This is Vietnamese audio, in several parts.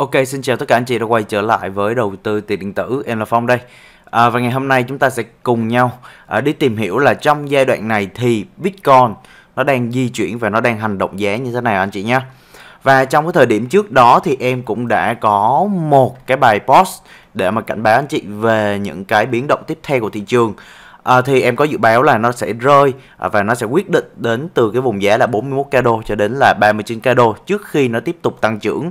Ok, xin chào tất cả anh chị đã quay trở lại với đầu tư tiền điện tử, em là Phong đây. À, và ngày hôm nay chúng ta sẽ cùng nhau à, đi tìm hiểu là trong giai đoạn này thì Bitcoin nó đang di chuyển và nó đang hành động giá như thế nào anh chị nhé. Và trong cái thời điểm trước đó thì em cũng đã có một cái bài post để mà cảnh báo anh chị về những cái biến động tiếp theo của thị trường. À, thì em có dự báo là nó sẽ rơi à, và nó sẽ quyết định đến từ cái vùng giá là 41k đô cho đến là 39k đô trước khi nó tiếp tục tăng trưởng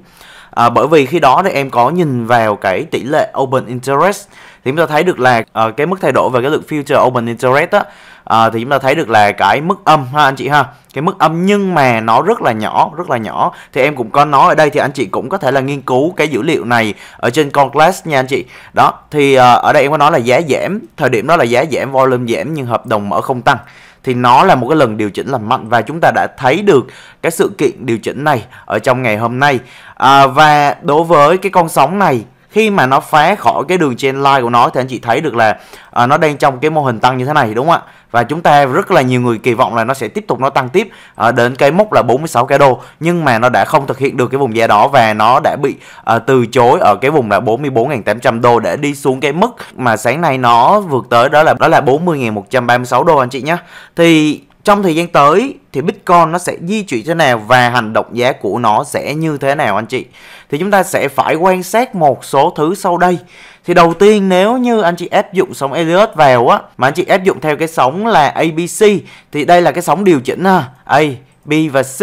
à, bởi vì khi đó thì em có nhìn vào cái tỷ lệ open interest thì chúng ta thấy được là à, cái mức thay đổi về cái lượng future open interest á à, thì chúng ta thấy được là cái mức âm ha anh chị ha cái mức âm nhưng mà nó rất là nhỏ rất là nhỏ thì em cũng có nói ở đây thì anh chị cũng có thể là nghiên cứu cái dữ liệu này ở trên con class nha anh chị đó thì à, ở đây em có nói là giá giảm thời điểm đó là giá giảm volume giảm nhưng hợp đồng mở không tăng thì nó là một cái lần điều chỉnh làm mạnh và chúng ta đã thấy được cái sự kiện điều chỉnh này ở trong ngày hôm nay à, và đối với cái con sóng này khi mà nó phá khỏi cái đường trên line của nó thì anh chị thấy được là à, nó đang trong cái mô hình tăng như thế này đúng không ạ và chúng ta rất là nhiều người kỳ vọng là nó sẽ tiếp tục nó tăng tiếp à, đến cái mốc là 46 cái đô nhưng mà nó đã không thực hiện được cái vùng giá đó và nó đã bị à, từ chối ở cái vùng là 44.800 đô để đi xuống cái mức mà sáng nay nó vượt tới đó là đó là 40.136 đô anh chị nhé thì trong thời gian tới thì Bitcoin nó sẽ di chuyển thế nào và hành động giá của nó sẽ như thế nào anh chị thì chúng ta sẽ phải quan sát một số thứ sau đây thì đầu tiên nếu như anh chị áp dụng sóng Elliot vào á mà anh chị áp dụng theo cái sóng là ABC thì đây là cái sóng điều chỉnh ha A B và C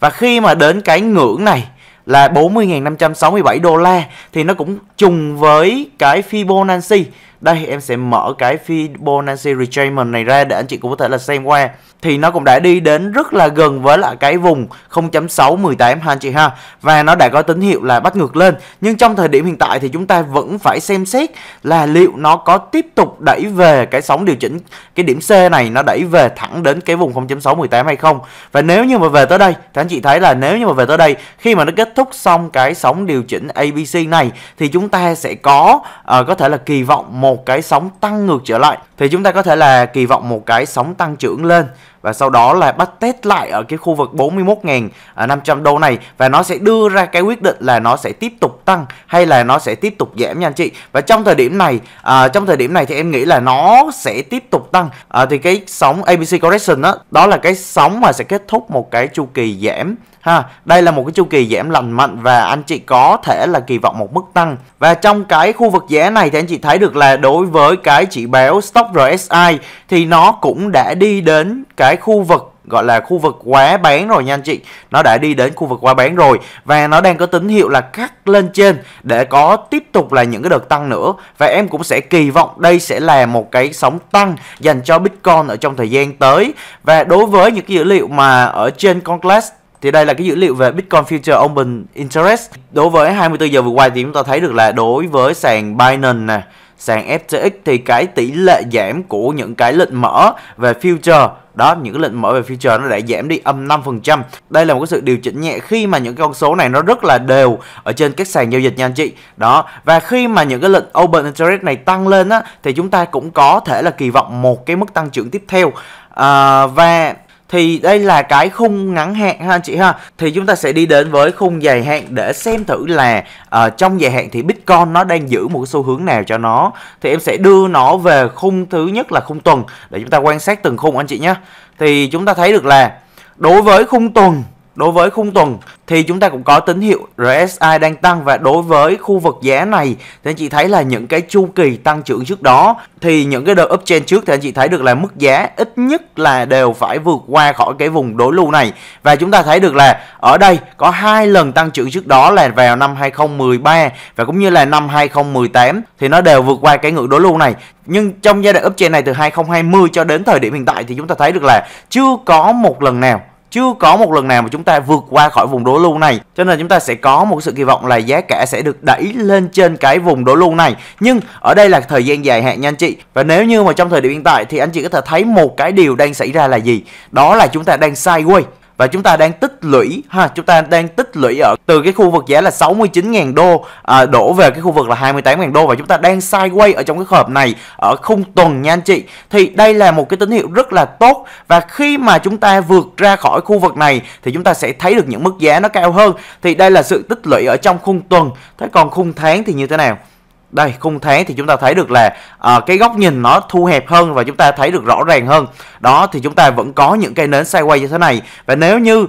và khi mà đến cái ngưỡng này là 40.567 đô la thì nó cũng trùng với cái Fibonacci đây em sẽ mở cái Fibonacci retracement này ra để anh chị cũng có thể là xem qua thì nó cũng đã đi đến rất là gần với lại cái vùng 0.618 ha anh chị ha và nó đã có tín hiệu là bắt ngược lên nhưng trong thời điểm hiện tại thì chúng ta vẫn phải xem xét là liệu nó có tiếp tục đẩy về cái sóng điều chỉnh cái điểm C này nó đẩy về thẳng đến cái vùng 0.618 hay không và nếu như mà về tới đây thì anh chị thấy là nếu như mà về tới đây khi mà nó kết thúc xong cái sóng điều chỉnh ABC này thì chúng ta sẽ có uh, có thể là kỳ vọng một cái sóng tăng ngược trở lại thì chúng ta có thể là kỳ vọng một cái sóng tăng trưởng lên và sau đó là bắt test lại ở cái khu vực 41.500 à, đô này và nó sẽ đưa ra cái quyết định là nó sẽ tiếp tục tăng hay là nó sẽ tiếp tục giảm nha anh chị và trong thời điểm này à, trong thời điểm này thì em nghĩ là nó sẽ tiếp tục tăng à, thì cái sóng ABC correction đó đó là cái sóng mà sẽ kết thúc một cái chu kỳ giảm ha đây là một cái chu kỳ giảm lành mạnh và anh chị có thể là kỳ vọng một mức tăng và trong cái khu vực giá này thì anh chị thấy được là đối với cái chỉ báo stock RSI thì nó cũng đã đi đến cái cái khu vực gọi là khu vực quá bán rồi nha anh chị nó đã đi đến khu vực quá bán rồi và nó đang có tín hiệu là cắt lên trên để có tiếp tục là những cái đợt tăng nữa và em cũng sẽ kỳ vọng đây sẽ là một cái sóng tăng dành cho Bitcoin ở trong thời gian tới và đối với những cái dữ liệu mà ở trên Conclass thì đây là cái dữ liệu về Bitcoin Future Open Interest đối với 24 giờ vừa qua thì chúng ta thấy được là đối với sàn Binance nè sàn FTX thì cái tỷ lệ giảm của những cái lệnh mở về future đó những cái lệnh mở về future nó đã giảm đi âm 5% đây là một cái sự điều chỉnh nhẹ khi mà những con số này nó rất là đều ở trên các sàn giao dịch nha anh chị đó và khi mà những cái lệnh open interest này tăng lên á thì chúng ta cũng có thể là kỳ vọng một cái mức tăng trưởng tiếp theo à, và thì đây là cái khung ngắn hạn ha anh chị ha thì chúng ta sẽ đi đến với khung dài hạn để xem thử là uh, trong dài hạn thì Bitcoin nó đang giữ một xu hướng nào cho nó thì em sẽ đưa nó về khung thứ nhất là khung tuần để chúng ta quan sát từng khung anh chị nhé thì chúng ta thấy được là đối với khung tuần Đối với khung tuần thì chúng ta cũng có tín hiệu RSI đang tăng và đối với khu vực giá này thì anh chị thấy là những cái chu kỳ tăng trưởng trước đó thì những cái đợt uptrend trước thì anh chị thấy được là mức giá ít nhất là đều phải vượt qua khỏi cái vùng đối lưu này và chúng ta thấy được là ở đây có hai lần tăng trưởng trước đó là vào năm 2013 và cũng như là năm 2018 thì nó đều vượt qua cái ngưỡng đối lưu này nhưng trong giai đoạn uptrend này từ 2020 cho đến thời điểm hiện tại thì chúng ta thấy được là chưa có một lần nào chưa có một lần nào mà chúng ta vượt qua khỏi vùng đối lưu này cho nên chúng ta sẽ có một sự kỳ vọng là giá cả sẽ được đẩy lên trên cái vùng đối lưu này nhưng ở đây là thời gian dài hạn nha anh chị và nếu như mà trong thời điểm hiện tại thì anh chị có thể thấy một cái điều đang xảy ra là gì đó là chúng ta đang sideways và chúng ta đang tích lũy ha chúng ta đang tích lũy ở từ cái khu vực giá là 69.000 đô à, đổ về cái khu vực là 28.000 đô và chúng ta đang sideways ở trong cái hợp này ở khung tuần nha anh chị thì đây là một cái tín hiệu rất là tốt và khi mà chúng ta vượt ra khỏi khu vực này thì chúng ta sẽ thấy được những mức giá nó cao hơn thì đây là sự tích lũy ở trong khung tuần thế còn khung tháng thì như thế nào đây khung thế thì chúng ta thấy được là uh, cái góc nhìn nó thu hẹp hơn và chúng ta thấy được rõ ràng hơn đó thì chúng ta vẫn có những cây nến sideways như thế này và nếu như uh,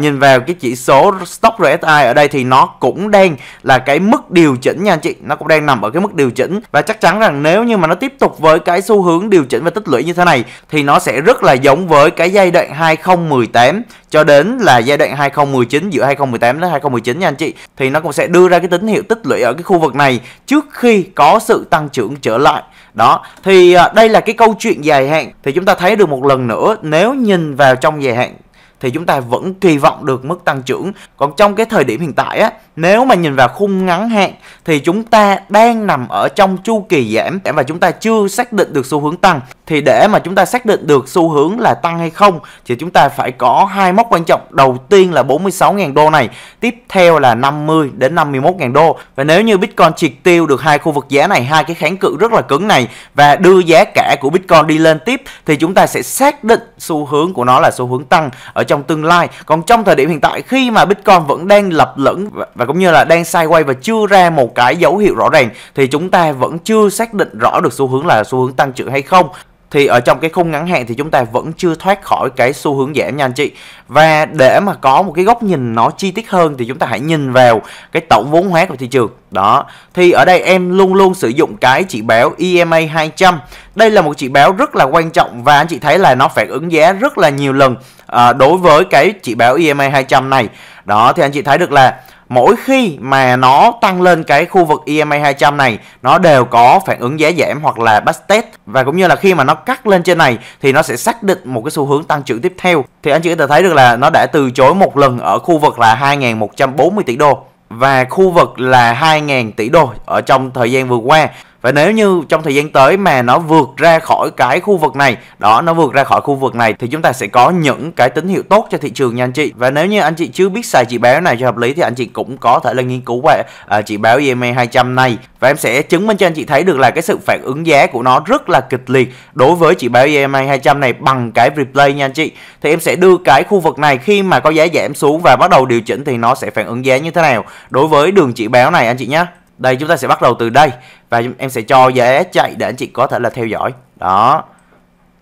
nhìn vào cái chỉ số stock RSI ở đây thì nó cũng đang là cái mức điều chỉnh nha anh chị nó cũng đang nằm ở cái mức điều chỉnh và chắc chắn rằng nếu như mà nó tiếp tục với cái xu hướng điều chỉnh và tích lũy như thế này thì nó sẽ rất là giống với cái giai đoạn 2018 cho đến là giai đoạn 2019 giữa 2018 đến 2019 nha anh chị thì nó cũng sẽ đưa ra cái tín hiệu tích lũy ở cái khu vực này trước khi có sự tăng trưởng trở lại đó thì à, đây là cái câu chuyện dài hạn thì chúng ta thấy được một lần nữa nếu nhìn vào trong dài hạn thì chúng ta vẫn kỳ vọng được mức tăng trưởng còn trong cái thời điểm hiện tại á nếu mà nhìn vào khung ngắn hạn thì chúng ta đang nằm ở trong chu kỳ giảm và chúng ta chưa xác định được xu hướng tăng. Thì để mà chúng ta xác định được xu hướng là tăng hay không thì chúng ta phải có hai mốc quan trọng. Đầu tiên là 46.000 đô này, tiếp theo là 50 đến 51.000 đô. Và nếu như Bitcoin triệt tiêu được hai khu vực giá này, hai cái kháng cự rất là cứng này và đưa giá cả của Bitcoin đi lên tiếp thì chúng ta sẽ xác định xu hướng của nó là xu hướng tăng ở trong tương lai. Còn trong thời điểm hiện tại khi mà Bitcoin vẫn đang lập lửng và và cũng như là đang quay và chưa ra một cái dấu hiệu rõ ràng thì chúng ta vẫn chưa xác định rõ được xu hướng là xu hướng tăng trưởng hay không thì ở trong cái khung ngắn hạn thì chúng ta vẫn chưa thoát khỏi cái xu hướng giảm nha anh chị và để mà có một cái góc nhìn nó chi tiết hơn thì chúng ta hãy nhìn vào cái tổng vốn hóa của thị trường đó thì ở đây em luôn luôn sử dụng cái chỉ báo EMA 200 đây là một chỉ báo rất là quan trọng và anh chị thấy là nó phản ứng giá rất là nhiều lần à, đối với cái chỉ báo EMA 200 này đó thì anh chị thấy được là mỗi khi mà nó tăng lên cái khu vực EMA 200 này nó đều có phản ứng giá giảm hoặc là back test và cũng như là khi mà nó cắt lên trên này thì nó sẽ xác định một cái xu hướng tăng trưởng tiếp theo thì anh chị có thể thấy được là nó đã từ chối một lần ở khu vực là 2.140 tỷ đô và khu vực là 2.000 tỷ đô ở trong thời gian vừa qua và nếu như trong thời gian tới mà nó vượt ra khỏi cái khu vực này đó nó vượt ra khỏi khu vực này thì chúng ta sẽ có những cái tín hiệu tốt cho thị trường nha anh chị và nếu như anh chị chưa biết xài chỉ báo này cho hợp lý thì anh chị cũng có thể là nghiên cứu về à, chỉ báo EMA 200 này và em sẽ chứng minh cho anh chị thấy được là cái sự phản ứng giá của nó rất là kịch liệt đối với chỉ báo EMA 200 này bằng cái replay nha anh chị thì em sẽ đưa cái khu vực này khi mà có giá giảm xuống và bắt đầu điều chỉnh thì nó sẽ phản ứng giá như thế nào đối với đường chỉ báo này anh chị nhé đây chúng ta sẽ bắt đầu từ đây và em sẽ cho giá chạy để anh chị có thể là theo dõi đó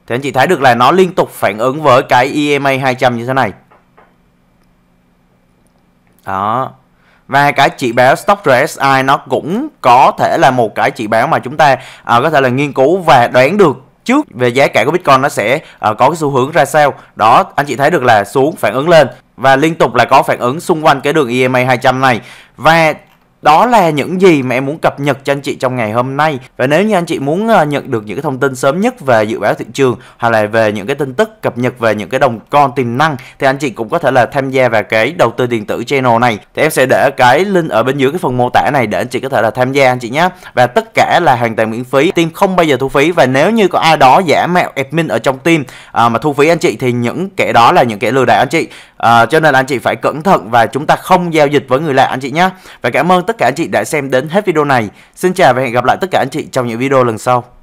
thì anh chị thấy được là nó liên tục phản ứng với cái EMA 200 như thế này đó và cái chỉ báo stock RSI nó cũng có thể là một cái chỉ báo mà chúng ta à, có thể là nghiên cứu và đoán được trước về giá cả của Bitcoin nó sẽ uh, có cái xu hướng ra sao. Đó, anh chị thấy được là xuống phản ứng lên và liên tục là có phản ứng xung quanh cái đường EMA 200 này. Và đó là những gì mà em muốn cập nhật cho anh chị trong ngày hôm nay và nếu như anh chị muốn ờ, nhận được những cái thông tin sớm nhất về dự báo thị trường hoặc là về những cái tin tức cập nhật về những cái đồng con tiềm năng thì anh chị cũng có thể là tham gia vào cái đầu tư điện tử channel này thì em sẽ để cái link ở bên dưới cái phần mô tả này để anh chị có thể là tham gia anh chị nhé và tất cả là hoàn toàn miễn phí team không bao giờ thu phí và nếu như có ai đó giả mạo admin ở trong team à, mà thu phí anh chị thì những kẻ đó là những kẻ lừa đảo anh chị à, cho nên anh chị phải cẩn thận và chúng ta không giao dịch với người lạ anh chị nhé và cảm ơn tất tất cả anh chị đã xem đến hết video này. Xin chào và hẹn gặp lại tất cả anh chị trong những video lần sau.